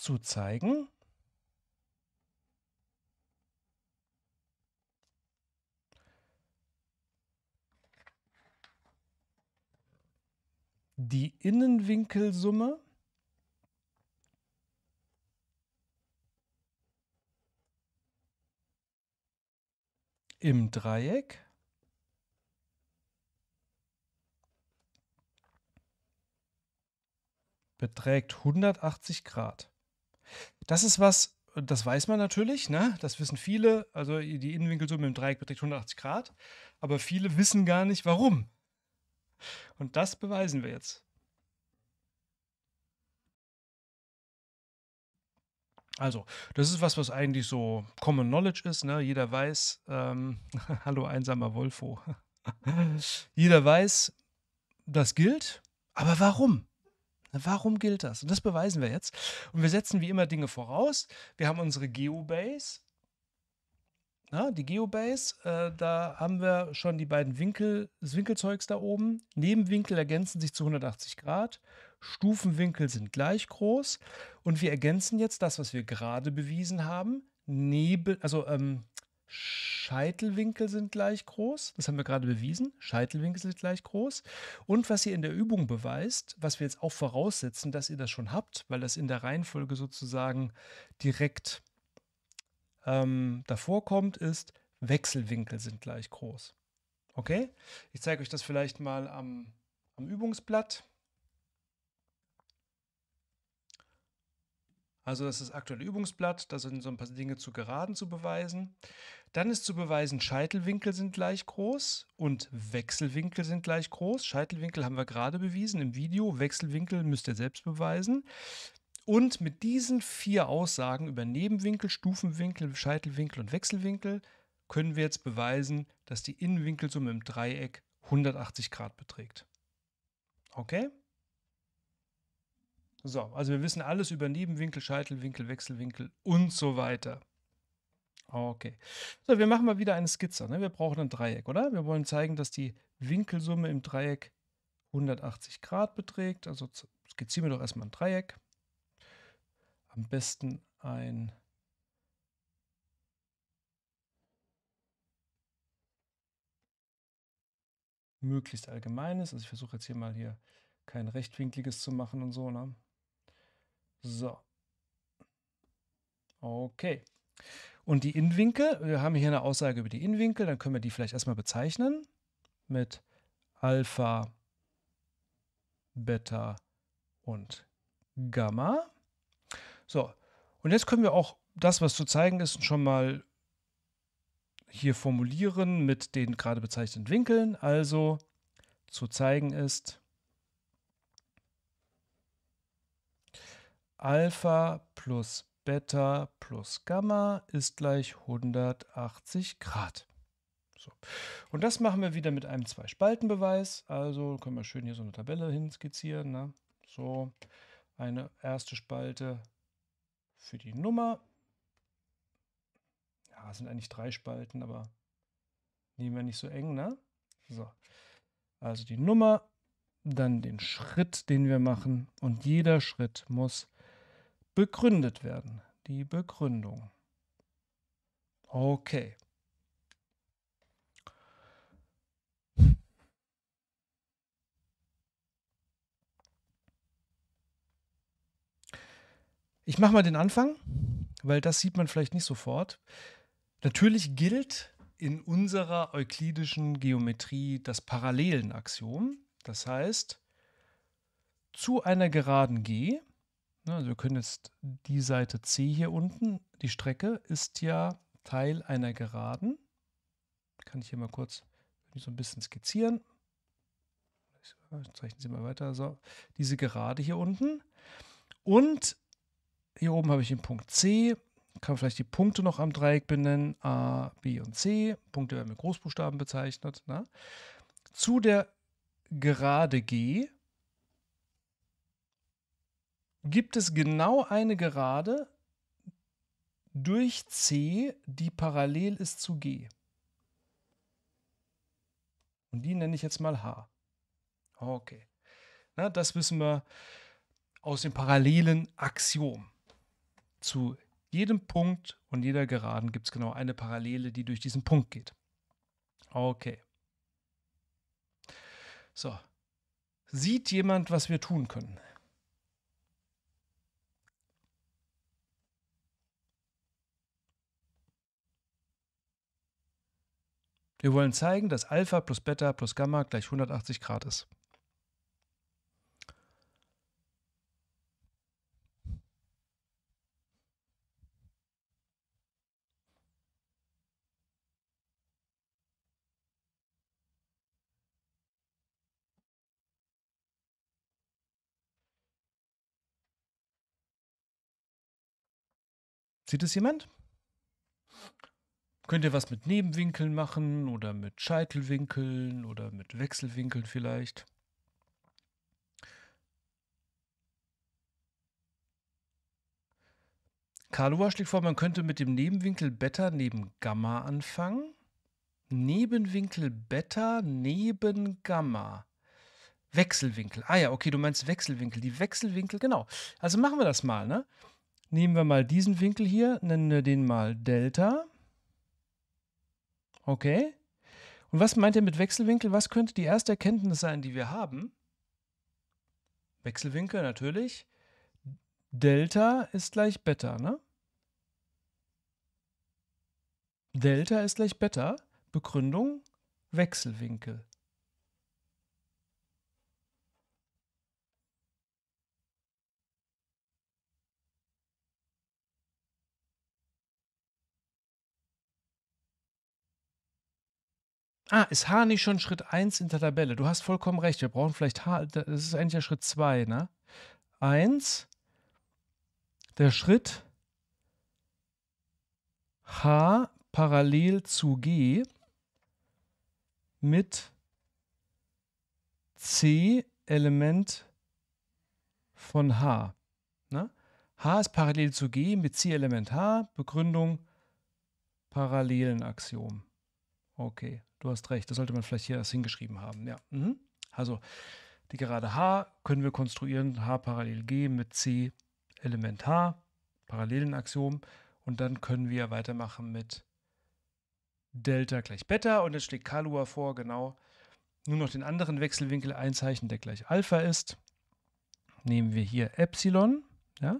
zu zeigen. Die Innenwinkelsumme. im Dreieck. beträgt 180 Grad. Das ist was, das weiß man natürlich, ne? das wissen viele. Also die Innenwinkelsumme im Dreieck beträgt 180 Grad, aber viele wissen gar nicht, warum. Und das beweisen wir jetzt. Also, das ist was, was eigentlich so Common Knowledge ist. Ne? Jeder weiß, ähm, hallo einsamer Wolfo. Jeder weiß, das gilt, aber warum? Warum gilt das? Und das beweisen wir jetzt. Und wir setzen wie immer Dinge voraus. Wir haben unsere Geobase. Ja, die Geobase, äh, da haben wir schon die beiden Winkel, das Winkelzeugs da oben. Nebenwinkel ergänzen sich zu 180 Grad. Stufenwinkel sind gleich groß. Und wir ergänzen jetzt das, was wir gerade bewiesen haben. Nebel, also ähm, Scheitelwinkel sind gleich groß. Das haben wir gerade bewiesen. Scheitelwinkel sind gleich groß. Und was ihr in der Übung beweist, was wir jetzt auch voraussetzen, dass ihr das schon habt, weil das in der Reihenfolge sozusagen direkt ähm, davor kommt, ist, Wechselwinkel sind gleich groß. Okay? Ich zeige euch das vielleicht mal am, am Übungsblatt. Also das ist das aktuelle Übungsblatt, da sind so ein paar Dinge zu Geraden zu beweisen. Dann ist zu beweisen, Scheitelwinkel sind gleich groß und Wechselwinkel sind gleich groß. Scheitelwinkel haben wir gerade bewiesen im Video. Wechselwinkel müsst ihr selbst beweisen. Und mit diesen vier Aussagen über Nebenwinkel, Stufenwinkel, Scheitelwinkel und Wechselwinkel können wir jetzt beweisen, dass die Innenwinkelsumme im Dreieck 180 Grad beträgt. Okay? So, also wir wissen alles über Nebenwinkel, Scheitelwinkel, Wechselwinkel und so weiter. Okay. So, wir machen mal wieder eine Skizze. Ne? Wir brauchen ein Dreieck, oder? Wir wollen zeigen, dass die Winkelsumme im Dreieck 180 Grad beträgt. Also skizzieren wir doch erstmal ein Dreieck. Am besten ein möglichst allgemeines. Also ich versuche jetzt hier mal hier kein rechtwinkliges zu machen und so. Ne? So. Okay. Und die Innenwinkel, wir haben hier eine Aussage über die Innenwinkel, dann können wir die vielleicht erstmal bezeichnen mit Alpha, Beta und Gamma. So, und jetzt können wir auch das, was zu zeigen ist, schon mal hier formulieren mit den gerade bezeichneten Winkeln. Also zu zeigen ist Alpha plus Beta. Beta plus Gamma ist gleich 180 Grad. So. Und das machen wir wieder mit einem Zwei-Spalten-Beweis. Also können wir schön hier so eine Tabelle hinskizzieren. Ne? So, eine erste Spalte für die Nummer. Ja, sind eigentlich drei Spalten, aber nehmen wir nicht so eng, ne? So. Also die Nummer, dann den Schritt, den wir machen. Und jeder Schritt muss begründet werden. Die Begründung. Okay. Ich mache mal den Anfang, weil das sieht man vielleicht nicht sofort. Natürlich gilt in unserer euklidischen Geometrie das Parallelenaxiom. Das heißt, zu einer geraden G Ne, also wir können jetzt die Seite C hier unten, die Strecke ist ja Teil einer Geraden. Kann ich hier mal kurz so ein bisschen skizzieren. Ich zeichne Sie mal weiter. So, diese Gerade hier unten. Und hier oben habe ich den Punkt C. Kann vielleicht die Punkte noch am Dreieck benennen. A, B und C. Punkte werden mit Großbuchstaben bezeichnet. Na? Ne? Zu der Gerade G gibt es genau eine Gerade durch C, die parallel ist zu G. Und die nenne ich jetzt mal H. Okay. Na, das wissen wir aus dem parallelen Axiom. Zu jedem Punkt und jeder Geraden gibt es genau eine Parallele, die durch diesen Punkt geht. Okay. So. Sieht jemand, was wir tun können? Wir wollen zeigen, dass Alpha plus Beta plus Gamma gleich 180 Grad ist. Sieht es jemand? Könnt ihr was mit Nebenwinkeln machen oder mit Scheitelwinkeln oder mit Wechselwinkeln vielleicht? Kalua schlägt vor, man könnte mit dem Nebenwinkel Beta neben Gamma anfangen. Nebenwinkel Beta neben Gamma. Wechselwinkel. Ah ja, okay, du meinst Wechselwinkel. Die Wechselwinkel, genau. Also machen wir das mal, ne? Nehmen wir mal diesen Winkel hier, nennen wir den mal Delta. Okay. Und was meint er mit Wechselwinkel? Was könnte die erste Erkenntnis sein, die wir haben? Wechselwinkel natürlich. Delta ist gleich Beta, ne? Delta ist gleich Beta. Begründung Wechselwinkel. Ah, ist H nicht schon Schritt 1 in der Tabelle? Du hast vollkommen recht. Wir brauchen vielleicht H. Das ist eigentlich der Schritt 2, ne? 1. Der Schritt H parallel zu G mit C Element von H. Ne? H ist parallel zu G mit C Element H. Begründung Parallelen Axiom. Okay, du hast recht. Das sollte man vielleicht hier erst hingeschrieben haben. Ja. Mhm. Also die gerade H können wir konstruieren, H parallel G mit C Element H, parallelen Axiom. Und dann können wir weitermachen mit Delta gleich Beta. Und jetzt schlägt Kalua vor, genau, nur noch den anderen Wechselwinkel einzeichnen, der gleich Alpha ist. Nehmen wir hier Epsilon. Ja?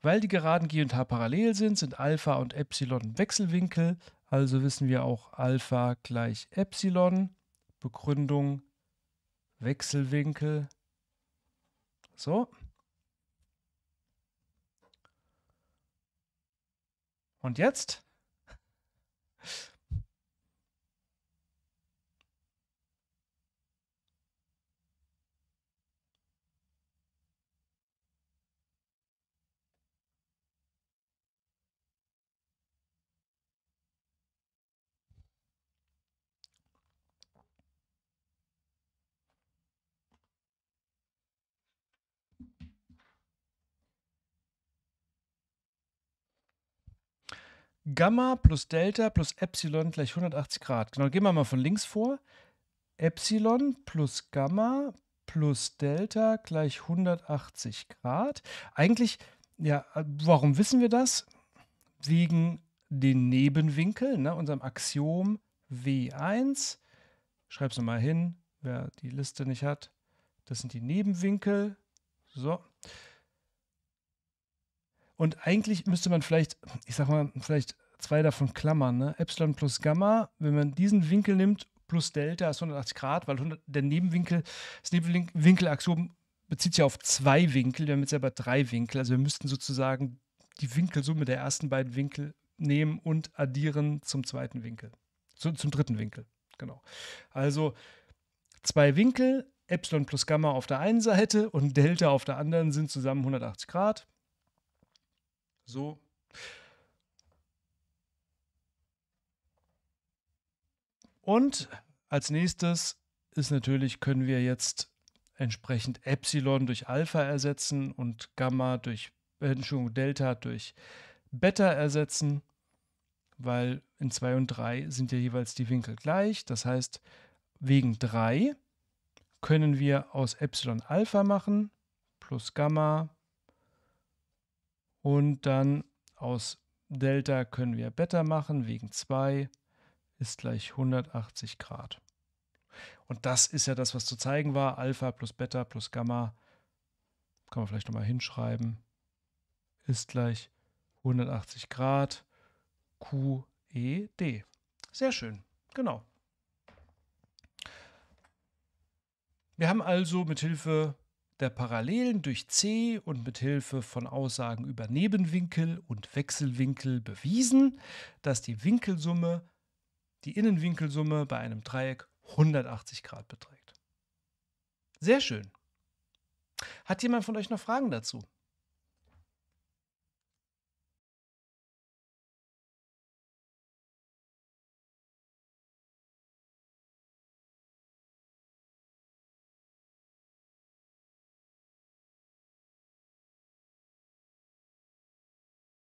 Weil die Geraden G und H parallel sind, sind Alpha und Epsilon Wechselwinkel. Also wissen wir auch Alpha gleich Epsilon. Begründung Wechselwinkel. So. Und jetzt? Gamma plus Delta plus Epsilon gleich 180 Grad. Genau, gehen wir mal von links vor. Epsilon plus Gamma plus Delta gleich 180 Grad. Eigentlich, ja, warum wissen wir das? Wegen den Nebenwinkeln, ne, unserem Axiom W1. es nochmal hin, wer die Liste nicht hat. Das sind die Nebenwinkel. So. Und eigentlich müsste man vielleicht, ich sag mal, vielleicht zwei davon klammern. Ne? Epsilon plus Gamma, wenn man diesen Winkel nimmt, plus Delta ist 180 Grad, weil 100, der Nebenwinkel, das Nebenwinkelaxiom bezieht sich ja auf zwei Winkel, wir haben jetzt aber drei Winkel. Also wir müssten sozusagen die Winkelsumme der ersten beiden Winkel nehmen und addieren zum zweiten Winkel. Zu, zum dritten Winkel, genau. Also zwei Winkel, Epsilon plus Gamma auf der einen Seite und Delta auf der anderen sind zusammen 180 Grad so. Und als nächstes ist natürlich, können wir jetzt entsprechend Epsilon durch Alpha ersetzen und Gamma durch, äh, Entschuldigung, Delta durch Beta ersetzen, weil in 2 und 3 sind ja jeweils die Winkel gleich. Das heißt, wegen 3 können wir aus Epsilon Alpha machen, plus Gamma und dann aus Delta können wir Beta machen wegen 2 ist gleich 180 Grad. Und das ist ja das, was zu zeigen war. Alpha plus Beta plus Gamma, kann man vielleicht nochmal hinschreiben, ist gleich 180 Grad QED. Sehr schön, genau. Wir haben also mit Hilfe der Parallelen durch C und mit Hilfe von Aussagen über Nebenwinkel und Wechselwinkel bewiesen, dass die Winkelsumme, die Innenwinkelsumme bei einem Dreieck 180 Grad beträgt. Sehr schön. Hat jemand von euch noch Fragen dazu?